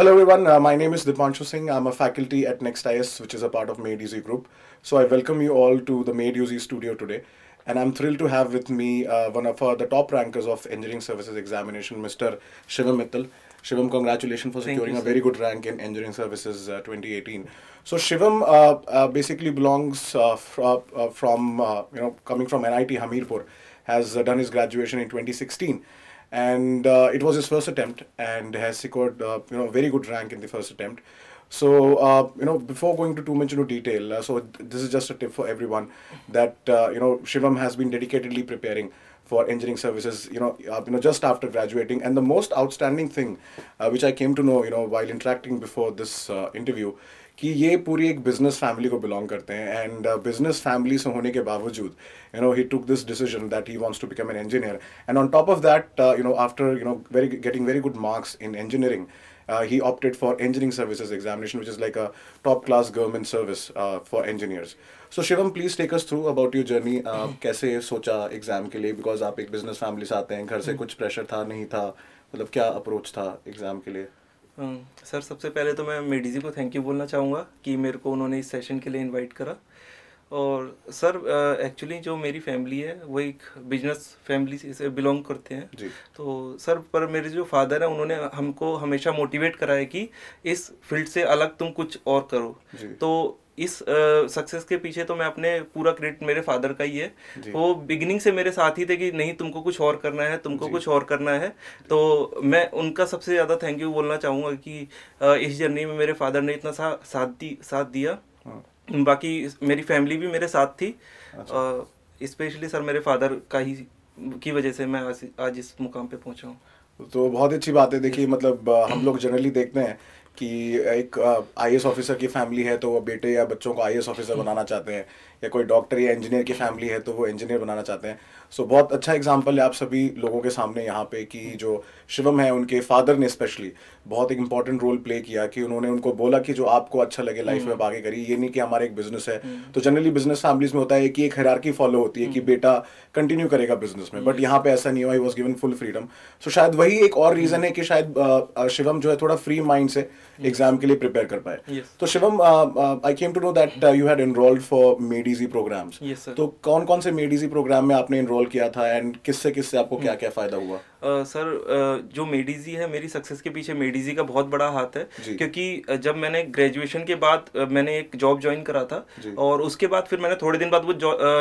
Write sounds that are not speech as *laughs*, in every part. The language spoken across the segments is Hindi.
Hello everyone, uh, my name is Dipanshu Singh. I'm a faculty at NextIS, which is a part of Made Easy Group. So I welcome you all to the Made Easy studio today. And I'm thrilled to have with me uh, one of uh, the top rankers of engineering services examination, Mr. Shivam Mittal. Shivam, congratulations for securing you, a very good rank in engineering services uh, 2018. So Shivam uh, uh, basically belongs fr from, you know, coming from NIT Hamirpur, has done his graduation in 2016 and uh, it was his first attempt and has secured uh, you know a very good rank in the first attempt so uh, you know before going to too much into detail uh, so th this is just a tip for everyone that uh, you know shivam has been dedicatedly preparing for engineering services, you know, uh, you know, just after graduating. And the most outstanding thing, uh, which I came to know, you know, while interacting before this uh, interview, कि ये पूरी एक बिजनेस फैमिली को बिलोंग करते हैं एंड बिजनेस फैमिली से होने के बावजूद you know he took this decision that he wants to become an engineer and on top of that you know after you know very getting very good marks in engineering uh, he opted for engineering services examination, which is like a top class government service uh, for engineers. So Shivam please take us through about your journey कैसे सोचा एग्जाम के लिए बिकॉज आप एक बिजनेस फैमिली से आते हैं घर से mm-hmm. कुछ प्रेशर था नहीं था मतलब क्या अप्रोच था एग्जाम के लिए सर mm, सबसे पहले तो मैं मेडिजी को थैंक यू बोलना चाहूँगा कि मेरे को उन्होंने इस सेशन के लिए इनवाइट करा और सर एक्चुअली जो मेरी फैमिली है वो एक बिजनेस फैमिली से बिलोंग करते हैं जी. तो सर पर मेरे जो फादर हैं उन्होंने हमको हमेशा मोटिवेट करा है कि इस फील्ड से अलग तुम कुछ और करो जी. तो इस सक्सेस uh, के पीछे तो मैं अपने पूरा क्रेडिट मेरे फादर का ही है वो बिगिनिंग से मेरे साथ ही थे कि नहीं तुमको कुछ और करना है तुमको कुछ और करना है तो मैं उनका सबसे ज़्यादा थैंक यू बोलना चाहूँगा कि uh, इस जर्नी में मेरे फादर ने इतना सा साथ दी साथ दिया हाँ। बाकी मेरी फैमिली भी मेरे साथ थी स्पेशली अच्छा। सर मेरे फादर का ही की वजह से मैं आज, आज इस मुकाम पे पहुंचा हूँ तो बहुत अच्छी बात है देखिए मतलब हम लोग जनरली देखते हैं कि एक आई ऑफिसर की फैमिली है तो वो बेटे या बच्चों को आई ऑफिसर हम्म। बनाना चाहते हैं या कोई डॉक्टर या इंजीनियर की फैमिली है तो वो इंजीनियर बनाना चाहते हैं सो so, बहुत अच्छा एग्जाम्पल है आप सभी लोगों के सामने यहाँ पे कि जो शिवम है उनके फादर ने स्पेशली बहुत एक इंपॉर्टेंट रोल प्ले किया कि उन्होंने उनको बोला कि जो आपको अच्छा लगे लाइफ में हम्म। आगे करिए ये नहीं कि हमारा एक बिजनेस है हम्म। तो जनरली बिजनेस फैमिलीज में होता है कि एक हरारकी फॉलो होती है कि हम्म। बेटा कंटिन्यू करेगा बिजनेस में बट यहाँ पे ऐसा नहीं हुआ was given full freedom so शायद वही एक और रीजन है कि शायद शिवम जो है थोड़ा फ्री माइंड से एग्जाम के लिए प्रिपेयर कर पाए तो Shivam I came to know that you had enrolled for Made Made Easy programmes yes, तो कौन कौन से मेडीजी प्रोग्राम में आपने इनरोल किया था एंड किससे किससे आपको क्या क्या फायदा हुआ सर जो मेडिजी है मेरी सक्सेस के पीछे मेडिजी का बहुत बड़ा हाथ है क्योंकि जब मैंने ग्रेजुएशन के बाद मैंने एक जॉब ज्वाइन करा था और उसके बाद फिर मैंने थोड़े दिन बाद वो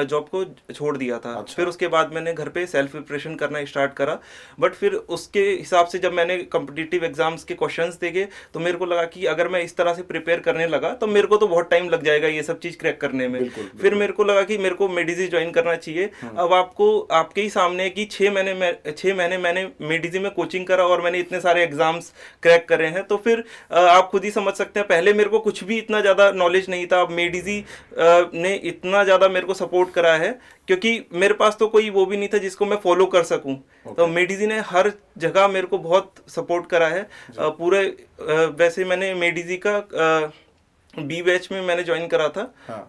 जॉब को छोड़ दिया था अच्छा। फिर उसके बाद मैंने घर पे सेल्फ प्रिपरेशन करना स्टार्ट करा बट फिर उसके हिसाब से जब मैंने कॉम्पिटिटिव एग्जाम्स के क्वेश्चन देखे तो मेरे को लगा कि अगर मैं इस तरह से प्रिपेयर करने लगा तो मेरे को तो बहुत टाइम लग जाएगा ये सब चीज़ क्रैक करने में फिर मेरे को लगा कि मेरे को मेडिजी ज्वाइन करना चाहिए हम्म। अब आपको आपके ही सामने की छह महीने छह महीने मैंने मेडिजी में कोचिंग करा और मैंने इतने सारे एग्जाम्स क्रैक करे हैं तो फिर आप खुद ही समझ सकते हैं पहले मेरे को कुछ भी इतना ज़्यादा नॉलेज नहीं था अब मेडिजी ने इतना ज़्यादा मेरे को सपोर्ट करा है क्योंकि मेरे पास तो कोई वो भी नहीं था जिसको मैं फॉलो कर सकूं तो okay. तो मेडिजी ने हर जगह मेरे को बहुत सपोर्ट करा है पूरे वैसे मैंने मेडिजी का बी बैच में मैंने ज्वाइन करा था हाँ.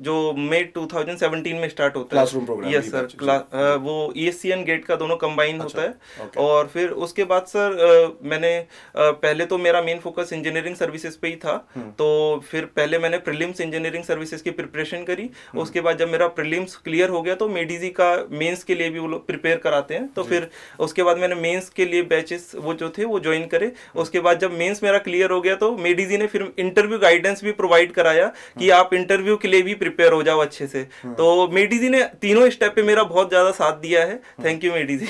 जो मई 2017 में स्टार्ट होता है प्रोग्राम यस सर वो ई e गेट का दोनों कंबाइन अच्छा, होता है okay. और फिर उसके बाद सर मैंने पहले तो मेरा मेन फोकस इंजीनियरिंग सर्विसेज पे ही था हुँ. हम्म। तो फिर पहले मैंने प्रिलिम्स इंजीनियरिंग सर्विसेज की प्रिपरेशन करी हुँ. हम्म। उसके बाद जब मेरा प्रिलिम्स क्लियर हो गया तो मेडिजी का मेन्स के लिए भी वो लोग प्रिपेयर कराते हैं तो फिर उसके बाद मैंने मेन्स के लिए बैचेस वो जो थे वो ज्वाइन करे हम्म। उसके बाद जब मेन्स मेरा क्लियर हो गया तो मेडिजी ने फिर इंटरव्यू गाइडेंस गाइडेंस भी प्रोवाइड कराया कि आप इंटरव्यू के लिए भी प्रिपेयर हो जाओ अच्छे से हम्म। तो मेडी जी ने तीनों स्टेप पे मेरा बहुत ज्यादा साथ दिया है thank you Made Easy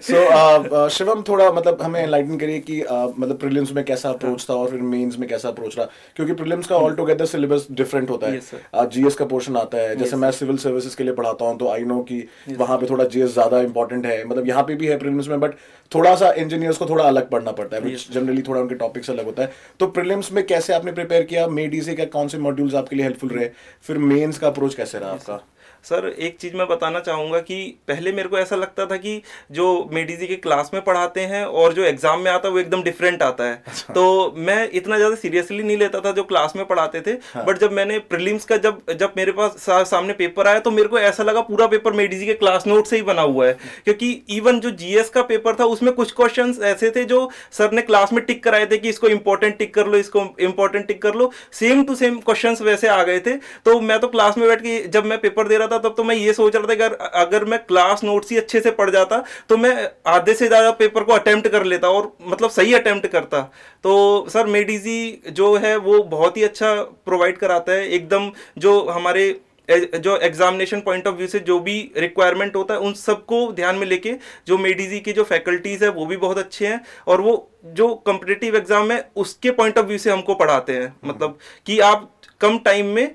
so *laughs* uh, uh, Shivam थोड़ा मतलब हमें एनलाइटन करिए कि uh, मतलब प्रीलिम्स में कैसा अप्रोच हाँ। था और फिर मेंस में कैसा अप्रोच रहा क्योंकि प्रीलिम्स का ऑल टुगेदर सिलेबस डिफरेंट होता है जीएस का पोर्शन आता है जैसे मैं सिविल सर्विसेज के लिए पढ़ाता हूँ तो आई नो की वहां पे थोड़ा जीएस ज्यादा इंपॉर्टेंट है मतलब यहाँ पे भी है प्रीलिम्स में बट थोड़ा सा इंजीनियर्स को थोड़ा अलग पढ़ना पड़ता है जनरली थोड़ा उनके टॉपिक्स अलग होता है तो प्रीलिम्स एग्जाम्स में कैसे आपने प्रिपेयर किया मेड का कौन से मॉड्यूल्स आपके लिए हेल्पफुल रहे फिर मेंस का अप्रोच कैसे रहा आपका सर एक चीज़ मैं बताना चाहूँगा कि पहले मेरे को ऐसा लगता था कि जो मेडी जी के क्लास में पढ़ाते हैं और जो एग्ज़ाम में आता है वो एकदम डिफरेंट आता है अच्छा। तो मैं इतना ज़्यादा सीरियसली नहीं लेता था जो क्लास में पढ़ाते थे हाँ। बट जब मैंने प्रिलिम्स का जब जब मेरे पास सा, सामने पेपर आया तो मेरे को ऐसा लगा पूरा पेपर मेडी जी के क्लास नोट से ही बना हुआ है क्योंकि इवन जो जीएस का पेपर था उसमें कुछ क्वेश्चन ऐसे थे जो सर ने क्लास में टिक कराए थे कि इसको इंपॉर्टेंट टिक कर लो इसको इंपॉर्टेंट टिक कर लो सेम टू सेम क्वेश्चन वैसे आ गए थे तो मैं तो क्लास में बैठ के जब मैं पेपर दे रहा था था तब तो मैं ये सोच रहा था कि अगर मैं क्लास नोट्स ही अच्छे से पढ़ जाता तो मैं आधे से ज़्यादा पेपर को अटैम्प्ट कर लेता और मतलब सही अटैम्प्ट करता तो सर मेडिजी जो है वो बहुत ही अच्छा प्रोवाइड कराता है एकदम जो हमारे जो एग्जामिनेशन पॉइंट ऑफ व्यू से जो भी रिक्वायरमेंट होता है उन सबको ध्यान में लेके जो मेडिजी के जो फैकल्टीज़ है वो भी बहुत अच्छे हैं और वो जो कम्पिटेटिव एग्ज़ाम है उसके पॉइंट ऑफ व्यू से हमको पढ़ाते हैं मतलब कि आप कम टाइम में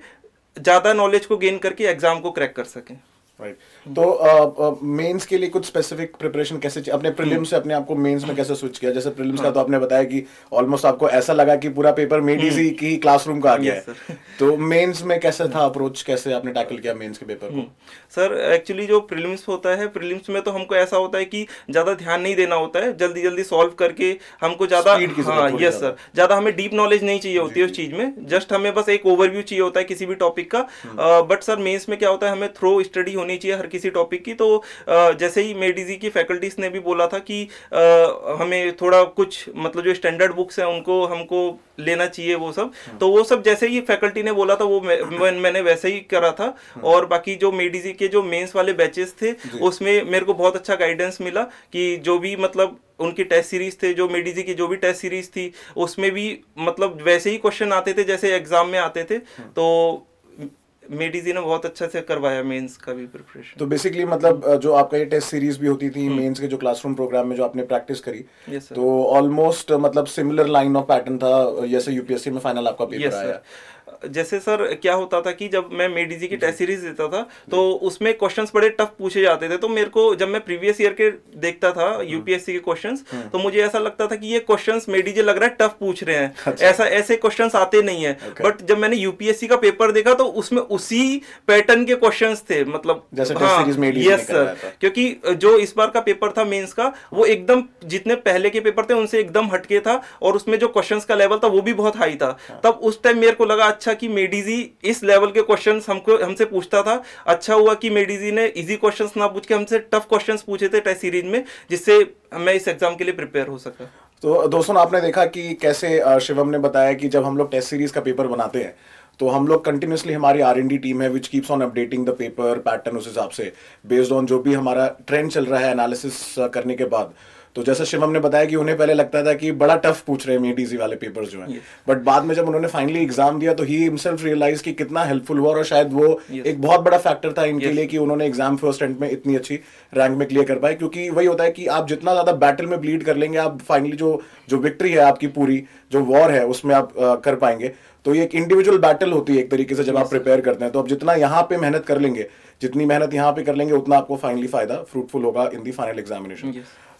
ज़्यादा नॉलेज को गेन करके एग्ज़ाम को क्रैक कर सकें Hmm. तो मेंस uh, uh, के लिए कुछ स्पेसिफिक प्रिपरेशन कैसे अपने प्रीलिम्स hmm. से अपने आपको मेंस में कैसे स्विच किया जैसे प्रीलिम्स का hmm. तो आपने बताया कि ऑलमोस्ट आपको ऐसा लगा कि पूरा पेपर मेड इजी की क्लासरूम का आ गया है तो मेंस में कैसे था अप्रोच कैसे आपने टैकल किया मेंस के पेपर को सर एक्चुअली जो प्रीलिम्स होता है प्रीलिम्स में तो हमको ऐसा होता है कि ज्यादा ध्यान नहीं देना होता है जल्दी जल्दी सॉल्व करके हमको ज्यादा हाँ, यस सर ज्यादा हमें डीप नॉलेज नहीं चाहिए होती है उस चीज में जस्ट हमें बस एक ओवरव्यू चाहिए होता है किसी भी टॉपिक का बट सर मेन्स में क्या होता है हमें थ्रो स्टडी होनी होनी चाहिए हर किसी टॉपिक की तो जैसे ही मेडिजी की फैकल्टीज ने भी बोला था कि हमें थोड़ा कुछ मतलब जो स्टैंडर्ड बुक्स हैं उनको हमको लेना चाहिए वो सब हम्म। तो वो सब जैसे ही फैकल्टी ने बोला था वो हम्म। मैं, मैंने वैसे ही करा था हम्म। और बाकी जो मेडिजी के जो मेंस वाले बैचेस थे उसमें मेरे को बहुत अच्छा गाइडेंस मिला कि जो भी मतलब उनकी टेस्ट सीरीज थे जो मेडिजी की जो भी टेस्ट सीरीज थी उसमें भी मतलब वैसे ही क्वेश्चन आते थे जैसे एग्जाम में आते थे तो मेडिजी ने बहुत अच्छा से करवाया मेंस का भी प्रिपरेशन तो बेसिकली मतलब जो आपका ये टेस्ट सीरीज भी होती थी हम्म। मेंस के जो क्लासरूम प्रोग्राम में जो आपने प्रैक्टिस करी yes, तो ऑलमोस्ट मतलब सिमिलर लाइन ऑफ पैटर्न था जैसे यूपीएससी में फाइनल आपका पेपर yes, आया जैसे सर क्या होता था कि जब मैं मेडीजी की टेस्ट सीरीज देता था तो उसमें क्वेश्चन बड़े टफ पूछे जाते थे तो मेरे को जब मैं प्रीवियस ईयर के देखता था यूपीएससी हम्म। के क्वेश्चन हम्म। तो मुझे ऐसा लगता था कि ये क्वेश्चन मेडीजी लग रहा है टफ पूछ रहे हैं अच्छा। ऐसा ऐसे क्वेश्चन आते नहीं है बट जब मैंने यूपीएससी का पेपर देखा तो उसमें उसी पैटर्न के क्वेश्चन थे मतलब यस सर हाँ, क्योंकि जो इस बार का पेपर था मेन्स का वो एकदम जितने पहले के पेपर थे उनसे एकदम हटके था और उसमें जो क्वेश्चन का लेवल था वो भी बहुत हाई था हाँ। तब उस टाइम मेरे को लगा अच्छा अच्छा कि मेडिजी इस लेवल के क्वेश्चन हमको हमसे पूछता था अच्छा हुआ कि मेडिजी ने इजी क्वेश्चन ना पूछ के हमसे टफ क्वेश्चन पूछे थे टेस्ट सीरीज में जिससे मैं इस एग्जाम के लिए प्रिपेयर हो सका तो दोस्तों आपने देखा कि कैसे शिवम ने बताया कि जब हम लोग टेस्ट सीरीज का पेपर बनाते हैं तो हम लोग कंटिन्यूसली हमारी आर डी टीम है which keeps on updating the paper pattern उस हिसाब से बेस्ड ऑन जो भी हमारा ट्रेंड चल रहा है एनालिसिस करने के बाद तो जैसा शिवम ने बताया कि उन्हें पहले लगता था कि बड़ा टफ पूछ रहे हैं ईटीसी वाले पेपर जो है बट बाद में जब उन्होंने फाइनली एग्जाम दिया तो ही हिमसेल्फ रियलाइज कि कितना हेल्पफुल हुआ और शायद वो एक बहुत बड़ा फैक्टर था इनके लिए कि उन्होंने एग्जाम फर्स्ट एंड में इतनी अच्छी रैंक में क्लियर कर पाए क्योंकि वही होता है कि आप जितना ज्यादा बैटल में ब्लीड कर लेंगे आप फाइनली जो जो विक्ट्री है आपकी पूरी जो वॉर है उसमें आप कर पाएंगे तो ये एक इंडिविजुअल बैटल होती है एक तरीके से जब आप प्रिपेयर करते हैं तो अब जितना यहाँ पे मेहनत कर लेंगे जितनी मेहनत यहाँ पे कर लेंगे उतना आपको फाइनली फायदा फ्रूटफुल होगा इन दी फाइनल एग्जामिनेशन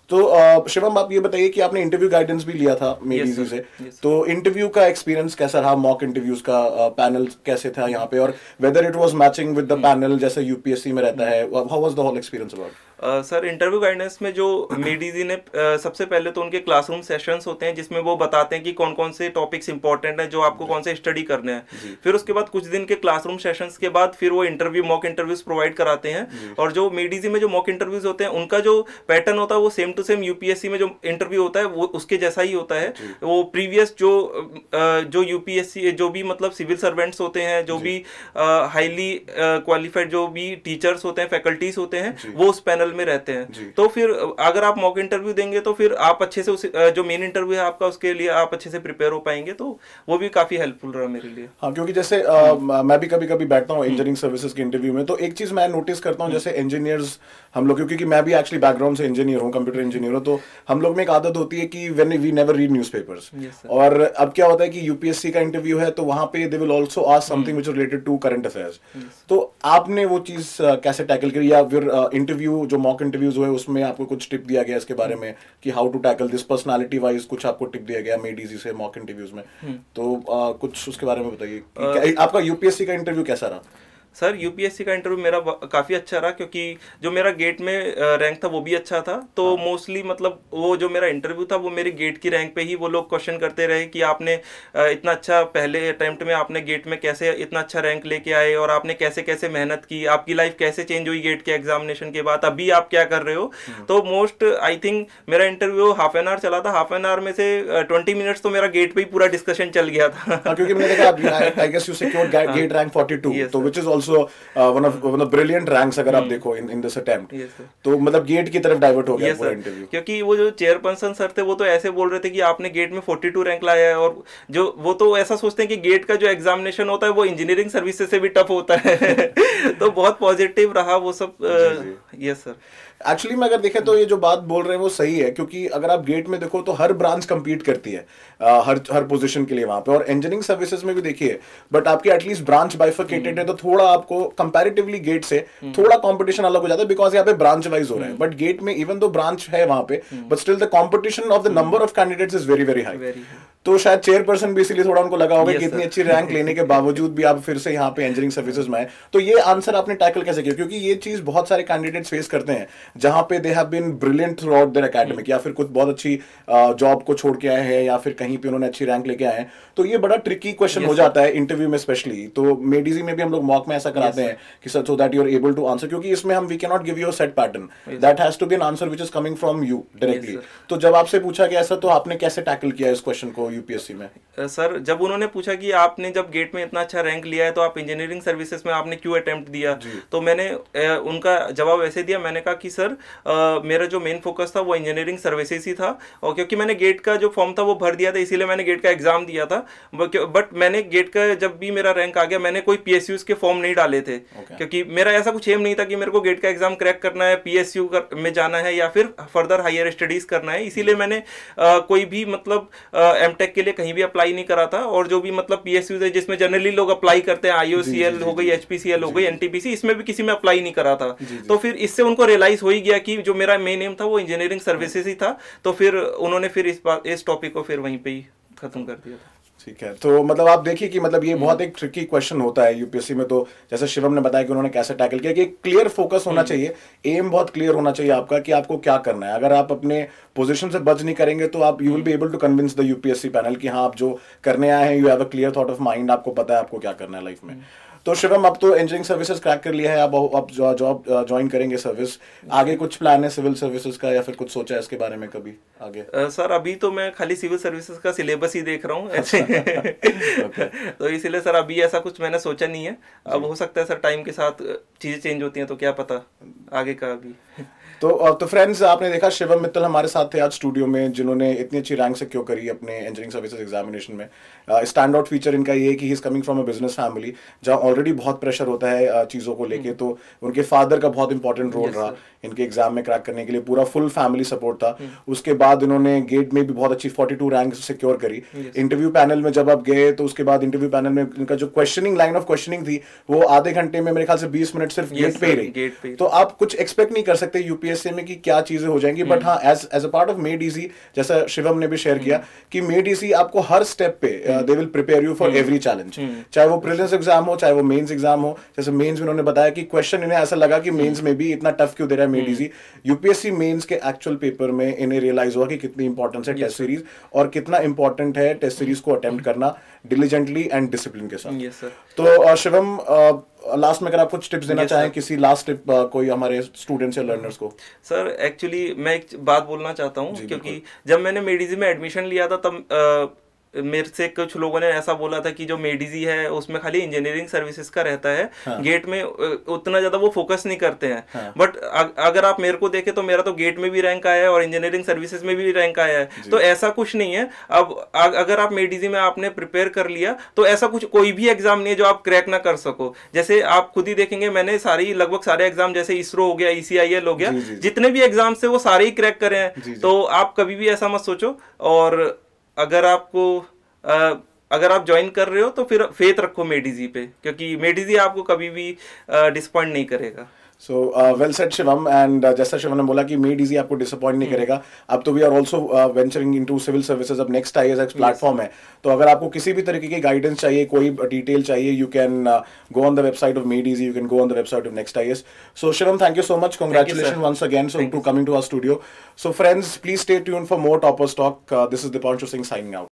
तो शिवम आप ये बताइए कि आपने इंटरव्यू गाइडेंस भी लिया था मेरी yes, से yes, तो इंटरव्यू का एक्सपीरियंस कैसा रहा मॉक इंटरव्यूज का पैनल कैसे था यहाँ पे और whether it was matching with the panel जैसे यूपीएससी में रहता है how was the whole experience about sir interview guidance में जो *coughs* मेडी जी ने uh, सबसे पहले तो उनके क्लासरूम सेशंस होते हैं जिसमें वो बताते हैं कि कौन कौन से टॉपिक्स इंपॉर्टेंट हैं जो आपको कौन से स्टडी करने हैं फिर उसके बाद कुछ दिन के क्लासरूम सेशंस के बाद फिर वो इंटरव्यू मॉक इंटरव्यूज प्रोवाइड कराते हैं और जो जी में जो मॉक इंटरव्यूज होते हैं उनका जो पैटर्न होता है वो सेम टू सेम यूपीएससी में जो इंटरव्यू होता है वो उसके जैसा ही होता है वो प्रीवियस जो जो यूपीएससी जो भी मतलब सिविल सर्वेंट्स होते हैं जो भी हाईली क्वालिफाइड जो भी टीचर्स होते हैं फैकल्टीज होते हैं वो उस पैनल लेवल में रहते हैं तो फिर अगर आप मॉक इंटरव्यू देंगे तो फिर आप अच्छे से उस जो मेन इंटरव्यू है आपका उसके लिए आप अच्छे से प्रिपेयर हो पाएंगे तो वो भी काफी हेल्पफुल रहा मेरे लिए हाँ क्योंकि जैसे आ, मैं भी कभी कभी बैठता हूँ इंजीनियरिंग हम्म। सर्विसेज के इंटरव्यू में तो एक चीज मैं नोटिस करता हूँ हम्म। जैसे इंजीनियर्स हम लोग क्योंकि मैं भी एक्चुअली बैकग्राउंड से इंजीनियर हूँ कंप्यूटर इंजीनियर हूँ तो हम लोग में एक आदत होती है कि when we never read newspaper और अब क्या होता है कि यूपीएससी का इंटरव्यू है तो वहां पे they will also ask something which related to current affairs तो आपने वो चीज कैसे टैकल करी या फिर इंटरव्यू जो मॉक इंटरव्यूज हुए उसमें आपको कुछ टिप दिया गया इसके बारे में कि how to tackle this personality wise कुछ आपको टिप दिया गया मेडीजी से मॉक इंटरव्यूज में हम्म। तो कुछ उसके बारे में बताइए आपका यूपीएससी का इंटरव्यू कैसा रहा सर यूपीएससी का इंटरव्यू मेरा काफ़ी अच्छा रहा क्योंकि जो मेरा गेट में रैंक था वो भी अच्छा था तो मोस्टली हाँ। मतलब वो जो मेरा इंटरव्यू था वो मेरे गेट की रैंक पे ही वो लोग क्वेश्चन करते रहे कि आपने इतना अच्छा पहले अटैम्प्ट में आपने गेट में कैसे इतना अच्छा रैंक लेके आए और आपने कैसे कैसे मेहनत की आपकी लाइफ कैसे चेंज हुई गेट के एग्जामिनेशन के बाद अभी आप क्या कर रहे हो हाँ। तो मोस्ट आई थिंक मेरा इंटरव्यू हाफ एन आवर चला था हाफ एन आवर में से ट्वेंटी मिनट्स तो मेरा गेट पर ही पूरा डिस्कशन चल गया था हाँ, क्योंकि मैंने I guess you get rank 42 तो is also one of one of brilliant ranks अगर आप hmm. देखो इन इन दिस अटेम्प्ट तो मतलब गेट की तरफ डाइवर्ट हो गया पूरा इंटरव्यू क्योंकि वो जो चेयरपर्सन सर थे वो तो ऐसे बोल रहे थे कि आपने गेट में 42 रैंक लाया है और जो वो तो ऐसा सोचते हैं कि गेट का जो एग्जामिनेशन होता है वो इंजीनियरिंग सर्विसेज से भी टफ होता है *laughs* तो बहुत पॉजिटिव रहा वो सब यस सर uh, एक्चुअली में अगर देखें तो ये जो बात बोल रहे हैं वो सही है क्योंकि अगर आप गेट में देखो तो हर ब्रांच कम्पीट करती है आ, हर हर पोजीशन के लिए वहां पे और इंजीनियरिंग सर्विसेज में भी देखिए बट आपकी एटलीस्ट ब्रांच बाइफर्केटेड है हम्म। तो थोड़ा आपको कंपेरेटिवली गेट से हम्म। थोड़ा कॉम्पिटिशन अलग हो जाता है बिकॉज यहाँ पे ब्रांच वाइज हो रहा है बट हम्म। गेट में इवन दो ब्रांच है वहां पे but still the competition of the number of candidates is very very high तो शायद चेयरपर्सन भी इसीलिए थोड़ा उनको लगा होगा yes, कि इतनी अच्छी रैंक लेने के बावजूद भी आप फिर से यहाँ पे इंजीनियरिंग सर्विसेज में आए तो ये आंसर आपने टैकल कैसे किया क्योंकि ये चीज बहुत सारे कैंडिडेट्स फेस करते हैं जहां पे they have been brilliant throughout their academic या फिर कुछ बहुत अच्छी जॉब को छोड़ के आए हैं या फिर कहीं पे उन्होंने अच्छी रैंक लेके आए हैं तो ये बड़ा ट्रिकी क्वेश्चन हो जाता है इंटरव्यू में स्पेशली तो मेडिजी में भी हम लोग मॉक में ऐसा कराते हैं कि sir so that you are able to answer क्योंकि इसमें हम we can not give you set pattern that has to be an answer which is coming from you directly तो जब आपसे पूछा गया सर तो आपने कैसे टैकल किया इस क्वेश्चन को यूपीएससी में सर जब उन्होंने पूछा कि आपने जब गेट में इतना अच्छा रैंक लिया है तो आप इंजीनियरिंग सर्विसेज में आपने क्यों अटेम्प्ट दिया तो मैंने उनका जवाब ऐसे दिया मैंने कहा कि सर मेरा जो मेन फोकस था वो इंजीनियरिंग सर्विसेज ही था और क्योंकि मैंने गेट का जो फॉर्म था वो भर दिया था इसीलिए मैंने गेट का एग्जाम दिया था बट मैंने गेट का जब भी मेरा रैंक आ गया मैंने कोई पी के फॉर्म नहीं डाले थे क्योंकि मेरा ऐसा कुछ एम नहीं था कि मेरे को गेट का एग्जाम क्रैक करना है पी में जाना है या फिर फर्दर हायर स्टडीज करना है इसीलिए मैंने कोई भी मतलब एम टेक के लिए कहीं भी अप्लाई नहीं करा था और जो भी मतलब पी है जिसमें जनरली लोग अप्लाई करते हैं आईओसीएल हो गई एचपीसीएल हो गई एनटीपीसी इसमें भी किसी में अप्लाई नहीं करा था तो फिर इससे उनको रियलाइज हो ही गया कि जो मेरा मेन एम था वो इंजीनियरिंग सर्विसेज ही था तो फिर उन्होंने फिर इस बात इस टॉपिक को फिर वहीं पर ही खत्म कर दिया था ठीक है तो मतलब आप देखिए कि मतलब ये हम्म। बहुत एक ट्रिकी क्वेश्चन होता है यूपीएससी में तो जैसे शिवम ने बताया कि उन्होंने कैसे टैकल किया कि एक क्लियर फोकस होना हम्म। चाहिए एम बहुत क्लियर होना चाहिए आपका कि आपको क्या करना है अगर आप अपने पोजीशन से बच नहीं करेंगे तो आप you will be able to convince the UPSC panel कि हाँ आप जो करने आए हैं you have a clear thought of mind आपको पता है आपको क्या करना है लाइफ में हम्म। तो शिवम अब तो इंजीनियरिंग सर्विसेज क्रैक कर लिया है अब अब जॉब ज्वाइन uh, करेंगे सर्विस आगे कुछ प्लान है सिविल सर्विसेज का या फिर कुछ सोचा है इसके बारे में कभी आगे सर uh, अभी तो मैं खाली सिविल सर्विसेज का सिलेबस ही देख रहा हूँ ऐसे अच्छा। *laughs* तो इसीलिए सर अभी ऐसा कुछ मैंने सोचा नहीं है अब हो सकता है सर टाइम के साथ uh, चीज़ें चेंज होती हैं तो क्या पता आगे का अभी तो तो फ्रेंड्स आपने देखा शिवम मित्तल हमारे साथ थे आज स्टूडियो में जिन्होंने इतनी अच्छी रैंक सिक्योर करी अपने इंजीनियरिंग सर्विसेज एग्जामिनेशन में स्टैंड आउट फीचर इनका ये कि he is coming from a business family जहाँ ऑलरेडी बहुत प्रेशर होता है चीज़ों को लेके हम्म। तो उनके फादर का बहुत इंपॉर्टेंट रोल रहा इनके एग्जाम में क्रैक करने के लिए पूरा फुल फैमिली सपोर्ट था हम्म। उसके बाद इन्होंने गेट में भी बहुत अच्छी फोर्टी टू रैंक सिक्योर करी इंटरव्यू पैनल में जब आप गए तो उसके बाद इंटरव्यू पैनल में इनका जो क्वेश्चनिंग लाइन ऑफ क्वेश्चनिंग थी वो आधे घंटे में मेरे ख्याल से बीस मिनट सिर्फ गेट पे ही रही तो आप कुछ एक्सपेक्ट नहीं कर सकते यूपी यूपीएससी में कि क्या चीज़ें हो जाएंगी बट हम्म। हाँ as as a part of Made Easy जैसा शिवम ने भी शेयर किया हम्म। कि मेड इजी आपको हर स्टेप पे they will prepare you for every challenge चाहे वो प्रिलियंस एग्जाम हो चाहे वो मेन्स एग्जाम हो जैसे मेन्स में उन्होंने बताया कि क्वेश्चन इन्हें ऐसा लगा कि मेन्स हम्म। में भी इतना टफ क्यों दे रहा है मेड इजी यूपीएससी मेन्स के एक्चुअल पेपर में इन्हें रियलाइज हुआ कि कितनी इंपॉर्टेंस है टेस्ट सीरीज और कितना इंपॉर्टेंट है टेस्ट सीरीज को अटेम्प्ट करना डिलीजेंटली एंड डिसिप्लिन के साथ तो uh, शिवम uh, लास्ट में अगर आप कुछ टिप्स देना yes, चाहें किसी लास्ट टिप uh, कोई हमारे स्टूडेंट्स या लर्नर्स को सर एक्चुअली मैं एक बात बोलना चाहता हूँ क्योंकि जब मैंने मेडिजी में एडमिशन लिया था तब uh, मेरे से कुछ लोगों ने ऐसा बोला था कि जो मेडिजी है उसमें खाली इंजीनियरिंग सर्विसेज का रहता है हाँ। गेट में उतना ज्यादा वो फोकस नहीं करते हैं हाँ। बट अगर आप मेरे को देखें तो मेरा तो गेट में भी रैंक आया है और इंजीनियरिंग सर्विसेज में भी रैंक आया है तो ऐसा कुछ नहीं है अब अगर आप मेडिजी में आपने प्रिपेयर कर लिया तो ऐसा कुछ कोई भी एग्जाम नहीं है जो आप क्रैक ना कर सको जैसे आप खुद ही देखेंगे मैंने सारी लगभग सारे एग्जाम जैसे इसरो हो गया ईसीआईएल e हो गया जितने भी एग्जाम्स थे वो सारे ही क्रैक करे हैं तो आप कभी भी ऐसा मत सोचो और अगर आपको आ, अगर आप ज्वाइन कर रहे हो तो फिर फेथ रखो मेडिजी पे क्योंकि मेडिजी आपको कभी भी डिसपॉइंट नहीं करेगा so well set Shivam and जैसा शिवम ने बोला कि मेड इजी आपको डिसअपॉइंट नहीं hmm. करेगा अब तो we are also venturing into civil services अब नेक्स्ट आई एस प्लेटफॉर्म है तो अगर आपको किसी भी तरीके की गाइडेंस चाहिए कोई डिटेल चाहिए you can go on the website of Made Easy you can go on the website of Next I S so Shivam thank you so much congratulation once again so to coming to our studio so friends please stay tune for more topper stock this is Dipanshu Singh signing out